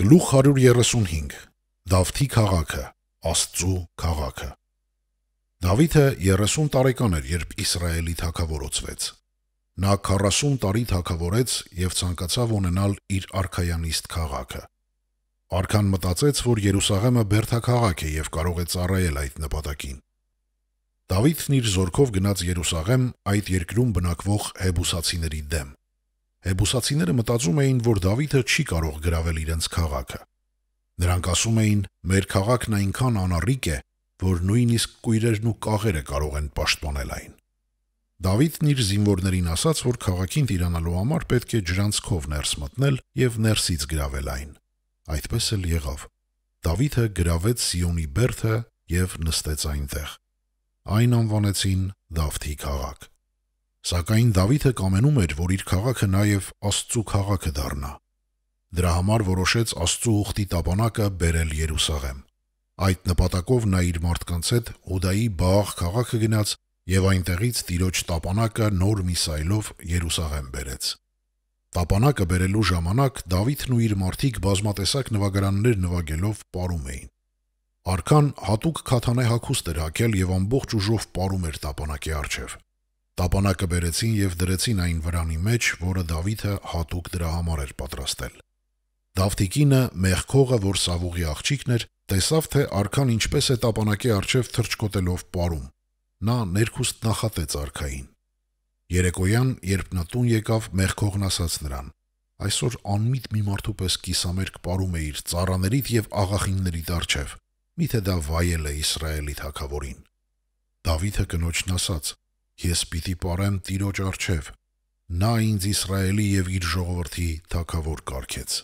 Գլուխ 135 Դավթի քաղաքը Աստծու քաղաքը Դավիթը 30 տարեկան էր, երբ Իսրայելի թագավորացվեց։ Նա 40 տարի թագավորեց եւ ցանկացավ ունենալ իր արքայանիստ քաղաքը։ Արքան մտածեց, որ Երուսաղեմը բերթաքաղաք է եւ կարող է ծառայել այդ նպատակին։ Դավիթն իր զորքով գնաց Երուսաղեմ այդ երկրում բնակվող հեբուսացիների դեմ։ Հեբուսացիները մտածում էին, որ Դավիթը չի կարող գravel իրենց քաղաքը։ Նրանք ասում էին. «Մեր քաղաքն այնքան անառիկ է, որ նույնիսկ կույրերն ու կաղերը կարող են պաշտպանել այն»։ Դավիթն իր զինվորներին ասաց, որ քաղաքին տիրանալու համար պետք է ջրանցքով ներս մտնել եւ ներսից գravel այն։ Այդպես էլ եղավ։ Դավիթը գրավեց Սիոնի բերդը եւ նստեց այնտեղ։ Այն անվանեցին Դավթի քաղաք։ Սակայն Դավիթը կամենում էր, որ իր քաղաքը նաև Աստծո քաղաքը դառնա։ Դրա համար որոշեց Աստծո ուխտի տապանակը բերել Երուսաղեմ։ Այդ նպատակով նա իր մարդկանց հետ Հոդայի Բաղ քաղաքը գնաց եւ այնտեղից Տիրոջ տապանակը նոր միսայլով Երուսաղեմ բերեց։ Տապանակը բերելու ժամանակ Դավիթն ու իր մարդիկ բազմատեսակ նվագրաններ նվագելով ապարում էին։ Արքան հատուկ քաթանե հագուստ էր հագել եւ ամբողջ ուժով ապարում էր տապանակի արջև։ Տապանակը բերեցին եւ դրեցին այն վրանի մեջ, որը Դավիթը հատուկ դրա համար էր պատրաստել։ Դավթիկինը, մեղքողը, որ Սավուղի աղջիկն էր, տեսավ, թե արքան ինչպես է տապանակի արջև թրջկոտելով պարում։ Նա ներքուստ նախատեց արքային։ Երեկոյան, երբ նա տուն եկավ, մեղքողն ասաց նրան. «Այսօր անմիտ մի մարդու պես կիսամերկ պարում է իր ծառաներիդ եւ աղախիններիդ արջև։ Միթե դա վայել է Իսրայելի թագավորին»։ Դավիթը կնոջն ասաց. Ես պիտի պարեմ Տիրոջ արչև։ Նա ինձ Իսրայելի եւ իր ժողովրդի թակավոր կարգեց։